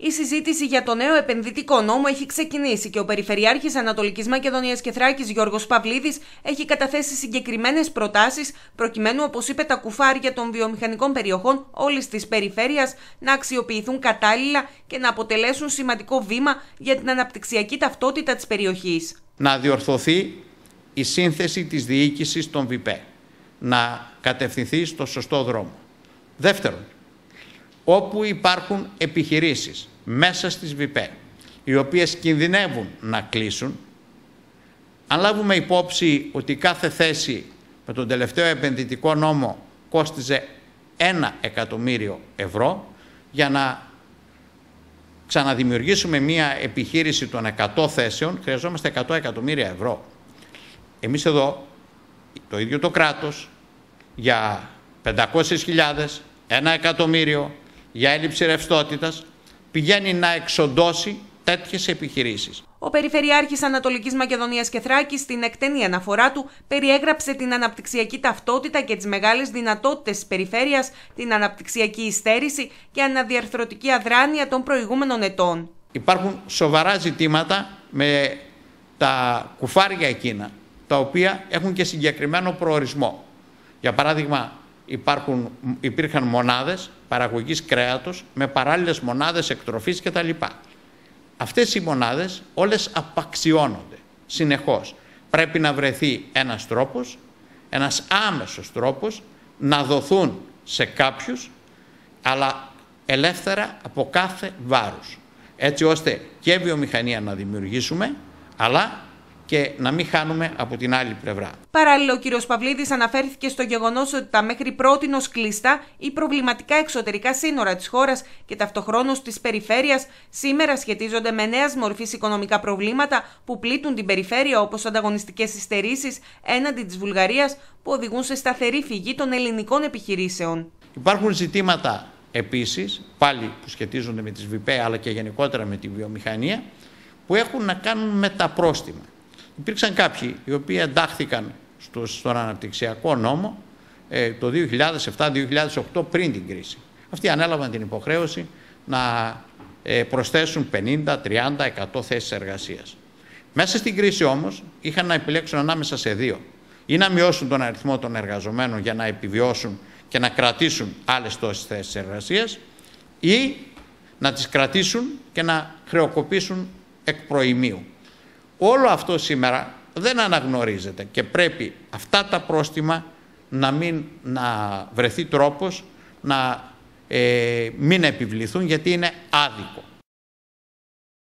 Η συζήτηση για το νέο επενδυτικό νόμο έχει ξεκινήσει και ο Περιφερειάρχης Ανατολικής Μακεδονίας και Θράκης Γιώργος Παυλίδης έχει καταθέσει συγκεκριμένες προτάσεις προκειμένου, όπως είπε, τα κουφάρια των βιομηχανικών περιοχών όλης της περιφέρειας να αξιοποιηθούν κατάλληλα και να αποτελέσουν σημαντικό βήμα για την αναπτυξιακή ταυτότητα της περιοχής. Να διορθωθεί η σύνθεση της διοίκησης των ΒΠΕ, να κατευθυνθεί στο σωστό δρόμο. Δεύτερον, όπου υπάρχουν επιχειρήσεις μέσα στις ΒΠΕ, οι οποίες κινδυνεύουν να κλείσουν, αν λάβουμε υπόψη ότι κάθε θέση με τον τελευταίο επενδυτικό νόμο κόστιζε ένα εκατομμύριο ευρώ, για να ξαναδημιουργήσουμε μια επιχείρηση των 100 θέσεων, χρειαζόμαστε 100 εκατομμύρια ευρώ. Εμείς εδώ, το ίδιο το κράτος, για 500.000, ένα εκατομμύριο, για έλλειψη ρευστότητας πηγαίνει να εξοντώσει τέτοιες επιχειρήσεις. Ο Περιφερειάρχης Ανατολικής Μακεδονίας και Θράκη, στην εκτενή αναφορά του, περιέγραψε την αναπτυξιακή ταυτότητα και τις μεγάλες δυνατότητες της περιφέρειας, την αναπτυξιακή υστέρηση και αναδιαρθρωτική αδράνεια των προηγούμενων ετών. Υπάρχουν σοβαρά ζητήματα με τα κουφάρια εκείνα, τα οποία έχουν και συγκεκριμένο προορισμό. Για παράδειγμα, υπάρχουν, υπήρχαν μονάδες παραγωγής κρέατος με παράλληλες μονάδες εκτροφής κτλ. Αυτές οι μονάδες όλες απαξιώνονται συνεχώς. Πρέπει να βρεθεί ένας τρόπος, ένας άμεσος τρόπος να δοθούν σε κάποιους αλλά ελεύθερα από κάθε βάρους. Έτσι ώστε και βιομηχανία να δημιουργήσουμε αλλά και να μην χάνουμε από την άλλη πλευρά. Παράλληλα, ο κ. Παυλίδης αναφέρθηκε στο γεγονός ότι τα μέχρι ω κλειστά ή προβληματικά εξωτερικά σύνορα της χώρας και ταυτοχρόνως της περιφέρειας σήμερα σχετίζονται με νέας μορφής οικονομικά προβλήματα που πλήττουν την περιφέρεια, όπως ανταγωνιστικές υστερήσει έναντι της Βουλγαρίας που οδηγούν σε σταθερή φυγή των ελληνικών επιχειρήσεων. Υπάρχουν ζητήματα επίσης, πάλι που σχετίζονται με τις ΒΠΕ αλλά και γενικότερα με τη βιομηχανία, που έχουν να κάνουν με τα πρόστιμα. Υπήρξαν κάποιοι οι οποίοι εντάχθηκαν στον αναπτυξιακό νόμο ε, το 2007-2008 πριν την κρίση. Αυτοί ανέλαβαν την υποχρέωση να ε, προσθέσουν 50, 30, 100 θέσεις εργασίας. Μέσα στην κρίση όμως είχαν να επιλέξουν ανάμεσα σε δύο. Ή να μειώσουν τον αριθμό των εργαζομένων για να επιβιώσουν και να κρατήσουν άλλες τόσες θέσεις εργασίας ή να τις κρατήσουν και να χρεοκοπήσουν εκ προημίου. Όλο αυτό σήμερα δεν αναγνωρίζεται και πρέπει αυτά τα πρόστιμα να, μην, να βρεθεί τρόπος να ε, μην επιβληθούν γιατί είναι άδικο.